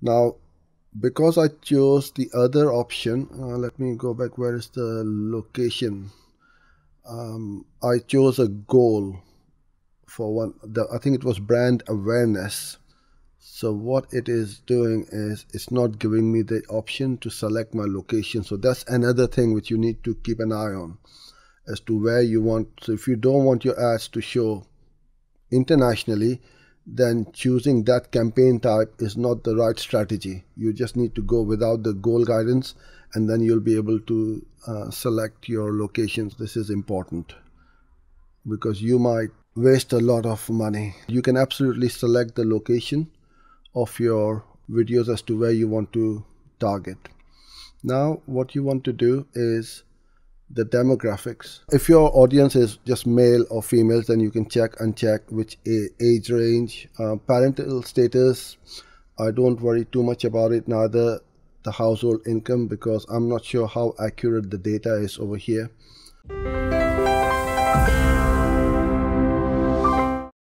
Now, because I chose the other option, uh, let me go back, where is the location? Um, I chose a goal for one, the, I think it was brand awareness. So what it is doing is it's not giving me the option to select my location. So that's another thing which you need to keep an eye on as to where you want. So if you don't want your ads to show internationally, then choosing that campaign type is not the right strategy. You just need to go without the goal guidance and then you'll be able to uh, select your locations. This is important because you might waste a lot of money. You can absolutely select the location of your videos as to where you want to target. Now what you want to do is the demographics. If your audience is just male or females, then you can check and check which age range, uh, parental status. I don't worry too much about it, neither the household income, because I'm not sure how accurate the data is over here.